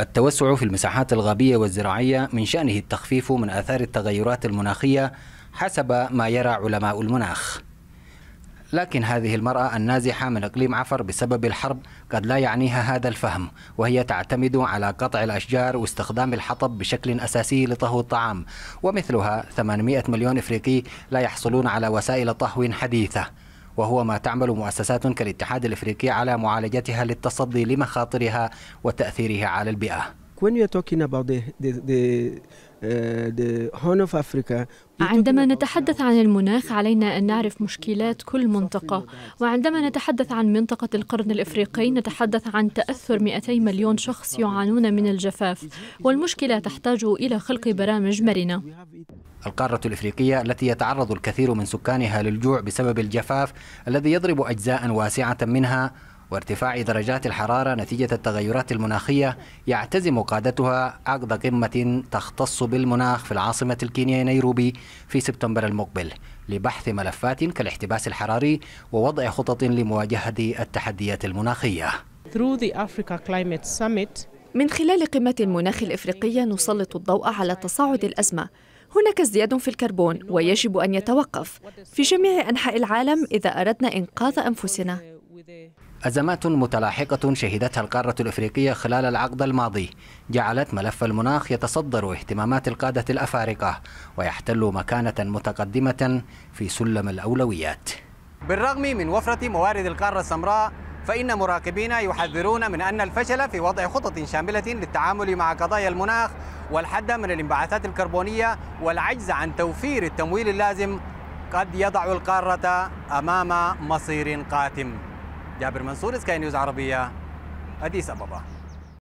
التوسع في المساحات الغابية والزراعية من شأنه التخفيف من آثار التغيرات المناخية حسب ما يرى علماء المناخ لكن هذه المرأة النازحة من إقليم عفر بسبب الحرب قد لا يعنيها هذا الفهم وهي تعتمد على قطع الأشجار واستخدام الحطب بشكل أساسي لطهو الطعام ومثلها 800 مليون إفريقي لا يحصلون على وسائل طهو حديثة وهو ما تعمل مؤسسات كالاتحاد الافريقي على معالجتها للتصدي لمخاطرها وتاثيرها على البيئه. When you are talking about the, the, the uh, عندما نتحدث عن المناخ علينا أن نعرف مشكلات كل منطقة وعندما نتحدث عن منطقة القرن الإفريقي نتحدث عن تأثر 200 مليون شخص يعانون من الجفاف والمشكلة تحتاج إلى خلق برامج مرنة القارة الإفريقية التي يتعرض الكثير من سكانها للجوع بسبب الجفاف الذي يضرب أجزاء واسعة منها وارتفاع درجات الحرارة نتيجة التغيرات المناخية يعتزم قادتها عقد قمة تختص بالمناخ في العاصمة الكينية نيروبي في سبتمبر المقبل لبحث ملفات كالاحتباس الحراري ووضع خطط لمواجهة التحديات المناخية من خلال قمة المناخ الإفريقية نسلط الضوء على تصاعد الأزمة هناك ازدياد في الكربون ويجب أن يتوقف في جميع أنحاء العالم إذا أردنا إنقاذ أنفسنا أزمات متلاحقة شهدتها القارة الأفريقية خلال العقد الماضي جعلت ملف المناخ يتصدر اهتمامات القادة الأفارقة ويحتل مكانة متقدمة في سلم الأولويات بالرغم من وفرة موارد القارة السمراء فإن مراقبينا يحذرون من أن الفشل في وضع خطط شاملة للتعامل مع قضايا المناخ والحد من الانبعاثات الكربونية والعجز عن توفير التمويل اللازم قد يضع القارة أمام مصير قاتم جابر منصور سكاي نيوز عربية أديس أبابا